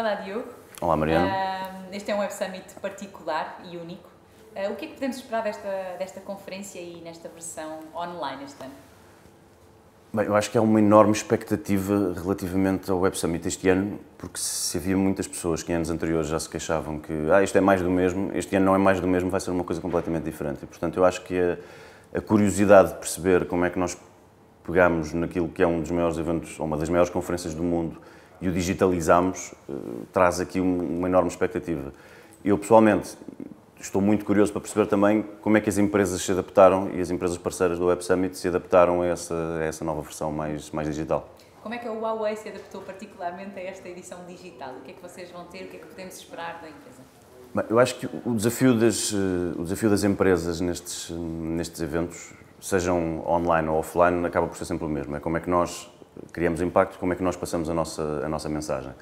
Olá, Diogo. Olá, Mariana. Uh, este é um Web Summit particular e único. Uh, o que é que podemos esperar desta, desta conferência e nesta versão online este ano? Bem, eu acho que há uma enorme expectativa relativamente ao Web Summit este ano, porque se havia muitas pessoas que em anos anteriores já se queixavam que ah, isto é mais do mesmo, este ano não é mais do mesmo, vai ser uma coisa completamente diferente. E, portanto, eu acho que a, a curiosidade de perceber como é que nós pegamos naquilo que é um dos maiores eventos, ou uma das maiores conferências do mundo, e o digitalizamos, eh, traz aqui uma enorme expectativa. Eu, pessoalmente, estou muito curioso para perceber também como é que as empresas se adaptaram e as empresas parceiras do Web Summit se adaptaram a essa, a essa nova versão mais, mais digital. Como é que a Huawei se adaptou particularmente a esta edição digital? O que é que vocês vão ter? O que é que podemos esperar da empresa? Bem, eu acho que o desafio das, eh, o desafio das empresas nestes, nestes eventos, sejam online ou offline, acaba por ser sempre o mesmo. É como é que nós criamos impacto, como é que nós passamos a nossa, a nossa mensagem.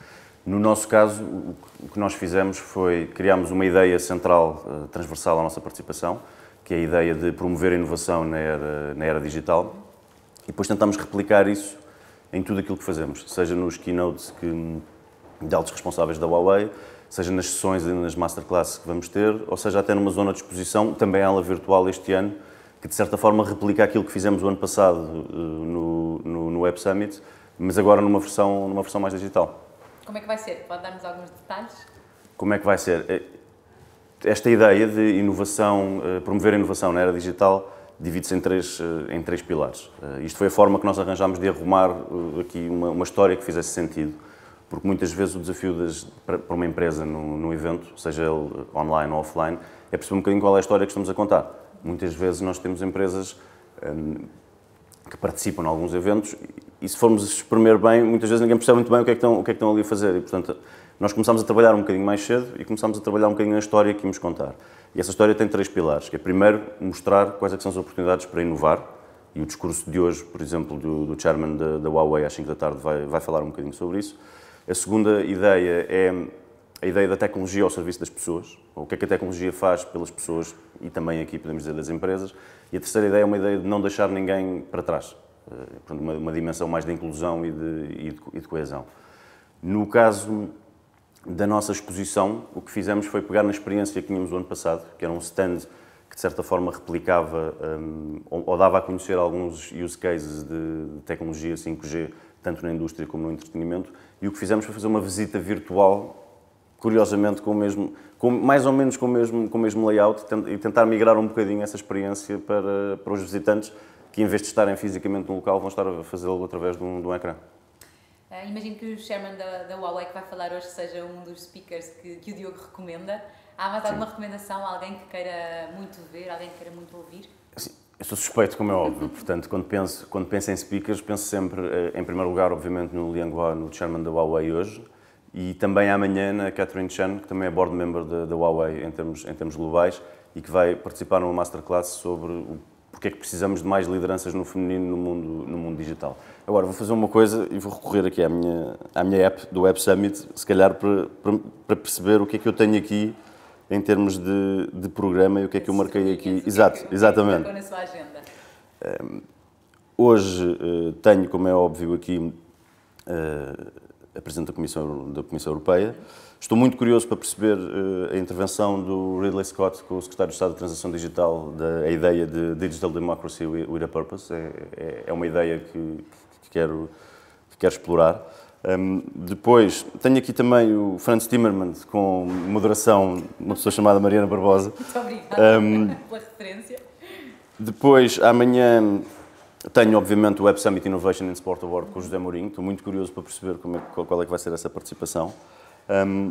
No nosso caso, o que nós fizemos foi criámos uma ideia central, eh, transversal à nossa participação, que é a ideia de promover a inovação na era, na era digital, e depois tentamos replicar isso em tudo aquilo que fazemos, seja nos keynotes que, de altos responsáveis da Huawei, seja nas sessões e nas masterclasses que vamos ter, ou seja até numa zona de exposição, também ela virtual este ano, que de certa forma replica aquilo que fizemos o ano passado eh, no, no, no Web Summit, mas agora numa versão, numa versão mais digital. Como é que vai ser? Pode dar-nos alguns detalhes? Como é que vai ser? Eh, esta ideia de inovação, eh, promover a inovação na era digital, divide-se em três, em três pilares. Isto foi a forma que nós arranjámos de arrumar aqui uma, uma história que fizesse sentido, porque muitas vezes o desafio das, para uma empresa num, num evento, seja ele online ou offline, é perceber um bocadinho qual é a história que estamos a contar. Muitas vezes nós temos empresas hum, que participam em alguns eventos e se formos exprimir bem, muitas vezes ninguém percebe muito bem o que, é que estão, o que, é que estão ali a fazer. E, portanto, nós começámos a trabalhar um bocadinho mais cedo e começámos a trabalhar um bocadinho na história que íamos contar. E essa história tem três pilares, que é primeiro mostrar quais é são as oportunidades para inovar, e o discurso de hoje, por exemplo, do, do chairman da, Huawei às 5 da tarde vai, vai falar um bocadinho sobre isso. A segunda ideia é a ideia da tecnologia ao serviço das pessoas, ou o que é que a tecnologia faz pelas pessoas e também aqui podemos dizer das empresas. E a terceira ideia é uma ideia de não deixar ninguém para trás, eh, uma, uma dimensão mais de inclusão e de, e, de, e de, coesão. No caso da nossa exposição, o que fizemos foi pegar na experiência que tínhamos o ano passado, que era um stand que de certa forma replicava um, ou, ou, dava a conhecer alguns use cases de, de tecnologia 5G, tanto na indústria como no entretenimento, e o que fizemos foi fazer uma visita virtual curiosamente, com o mesmo, com, mais ou menos com o mesmo, com o mesmo layout e tentar migrar um bocadinho essa experiência para, para os visitantes que, em vez de estarem fisicamente no local, vão estar a fazê-lo através de um, de um ecrã. Uh, imagino que o chairman da, da, Huawei que vai falar hoje seja um dos speakers que, que o Diogo recomenda. Há mais alguma Sim. recomendação? Alguém que queira muito ver? Alguém que queira muito ouvir? Sim, eu sou suspeito, como é óbvio. Portanto, quando penso, quando penso em speakers, penso sempre, eh, em primeiro lugar, obviamente, no Liang guo no chairman da Huawei hoje e também amanhã na Catherine Chan, que também é board member da Huawei em termos, em termos globais e que vai participar numa masterclass sobre o, porque é que precisamos de mais lideranças no feminino no mundo, no mundo digital. Agora, vou fazer uma coisa e vou recorrer aqui à minha, à minha app do Web Summit, se calhar para, para, para perceber o que é que eu tenho aqui em termos de, de programa e o que é que eu marquei aqui. Exato, exatamente. Ehm, hoje eh, tenho, como é óbvio, aqui eh, a é Presidente da Comissão, da Comissão Europeia. Estou muito curioso para perceber uh, a intervenção do Ridley Scott com o Secretário de Estado da Transação Digital, da, a ideia de Digital Democracy with a Purpose. É, é, é uma ideia que, que, quero, que quero explorar. Um, depois, tenho aqui também o Franz Timmermans, com moderação, uma pessoa chamada Mariana Barbosa. Muito obrigada um, pela referência. Depois, amanhã, tenho, obviamente, o Web Summit Innovation and Sport Award com o José Mourinho. Estou muito curioso para perceber é, qual é que vai ser essa participação. Um,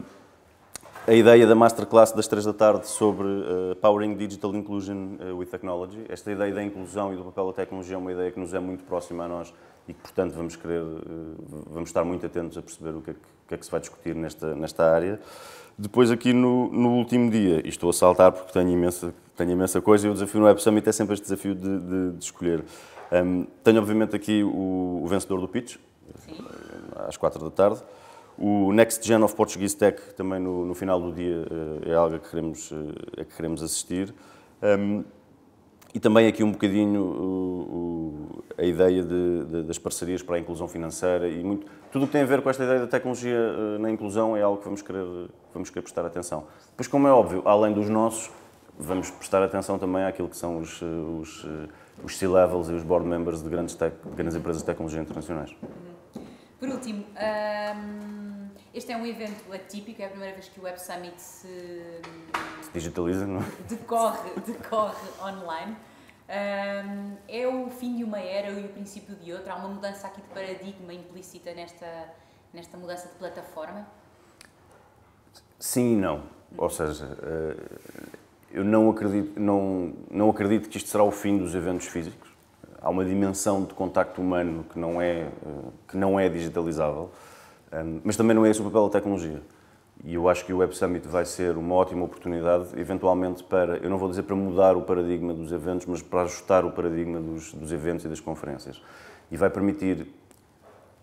a ideia da masterclass das 3 da tarde sobre uh, Powering Digital Inclusion uh, with Technology. Esta ideia da inclusão e do papel da tecnologia é uma ideia que nos é muito próxima a nós e que, portanto, vamos querer, uh, vamos estar muito atentos a perceber o que é que, que, é que se vai discutir nesta, nesta área. Depois, aqui no, no último dia, e estou a saltar porque tenho imensa, tenho imensa coisa, e o desafio no Web Summit é sempre este desafio de, de, de escolher. Um, tenho, obviamente, aqui o, o vencedor do pitch, Sim. às quatro da tarde. O Next Gen of Portuguese Tech, também no, no final do dia, eh, é algo que queremos, eh, que queremos assistir. Um, e também aqui um bocadinho o, o, a ideia de, de, das parcerias para a inclusão financeira e muito, tudo o que tem a ver com esta ideia da tecnologia eh, na inclusão é algo que vamos querer, vamos querer prestar atenção. Pois, como é óbvio, além dos nossos, vamos prestar atenção também àquilo que são os, eh, os, eh, os C-levels e os board members de grandes, tech, de grandes empresas de tecnologia internacionais. Uhum. Por último, um, ehm, este é um evento atípico, é a primeira vez que o Web Summit se, se digitaliza, não é? Decorre, decorre online. Um, ehm, é o fim de uma era e o princípio de outra? Há uma mudança aqui de paradigma implícita nesta, nesta mudança de plataforma? Sim e não. Ou seja, eh, eu não acredito, não, não acredito que isto será o fim dos eventos físicos. Há uma dimensão de contacto humano que não é, eh, que não é digitalizável, ehm, mas também não é esse o papel da tecnologia. E eu acho que o Web Summit vai ser uma ótima oportunidade, eventualmente para, eu não vou dizer para mudar o paradigma dos eventos, mas para ajustar o paradigma dos, dos eventos e das conferências. E vai permitir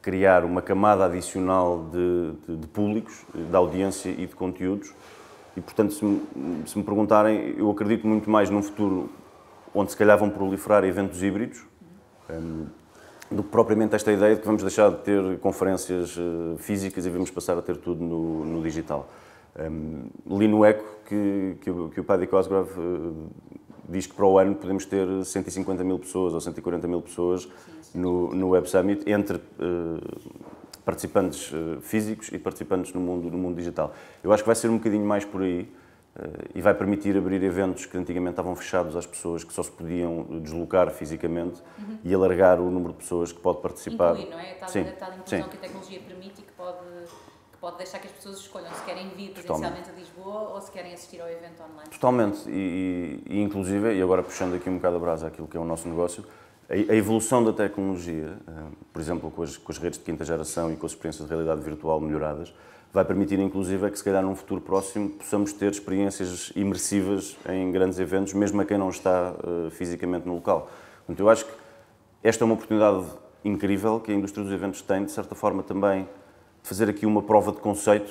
criar uma camada adicional de, de, de públicos, eh, de audiência e de conteúdos, e, portanto, se me, se me perguntarem, eu acredito muito mais num futuro onde se calhar vão proliferar eventos híbridos, um, do que propriamente esta ideia de que vamos deixar de ter conferências eh, físicas e vamos passar a ter tudo no, no digital. Um, li no Eco que, que, o, que o Paddy Cosgrove uh, diz que para o ano podemos ter 150 mil pessoas ou 140 mil pessoas no, no Web Summit, entre uh, participantes eh, físicos e participantes no mundo, no mundo digital. Eu acho que vai ser um bocadinho mais por aí eh, e vai permitir abrir eventos que antigamente estavam fechados às pessoas que só se podiam deslocar fisicamente uhum. e alargar o número de pessoas que pode participar. Incluir, não é? A tal, sim, a tal inclusão sim. que a tecnologia permite e que pode, que pode deixar que as pessoas escolham se querem vir presencialmente a Lisboa ou se querem assistir ao evento online. Totalmente. E, e, e inclusive, e agora puxando aqui um bocado a brasa aquilo que é o nosso negócio, a evolução da tecnologia, eh, por exemplo, com as, com as, redes de quinta geração e com as experiências de realidade virtual melhoradas, vai permitir, inclusive, é que se calhar num futuro próximo possamos ter experiências imersivas em grandes eventos, mesmo a quem não está uh, fisicamente no local. Portanto, eu acho que esta é uma oportunidade incrível que a indústria dos eventos tem, de certa forma, também de fazer aqui uma prova de conceito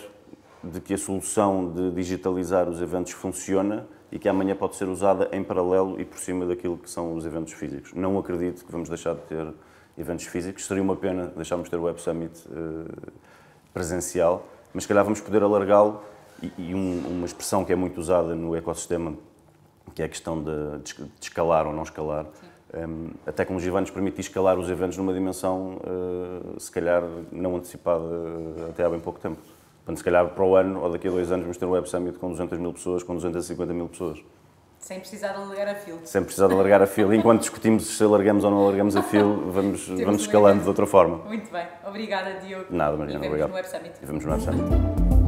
de que a solução de digitalizar os eventos funciona e que amanhã pode ser usada em paralelo e por cima daquilo que são os eventos físicos. Não acredito que vamos deixar de ter eventos físicos. Seria uma pena deixarmos de ter o Web Summit eh, presencial, mas se calhar vamos poder alargá-lo e, e um, uma expressão que é muito usada no ecossistema, que é a questão de, de escalar ou não escalar. Um, ehm, a tecnologia vai nos permitir escalar os eventos numa dimensão, uh, se calhar, não antecipada uh, até há bem pouco tempo. Portanto, se calhar para o ano ou daqui a dois anos vamos ter um Web Summit com 200 mil pessoas, com 250 mil pessoas. Sem precisar de alargar a fila. Sem precisar de alargar a fila. Enquanto discutimos se alargamos ou não alargamos a fila, vamos, vamos escalando de outra forma. Muito bem. Obrigada, Diogo. Nada, Mariana. E vemos obrigado. no Web Summit. E vemos no Web Summit.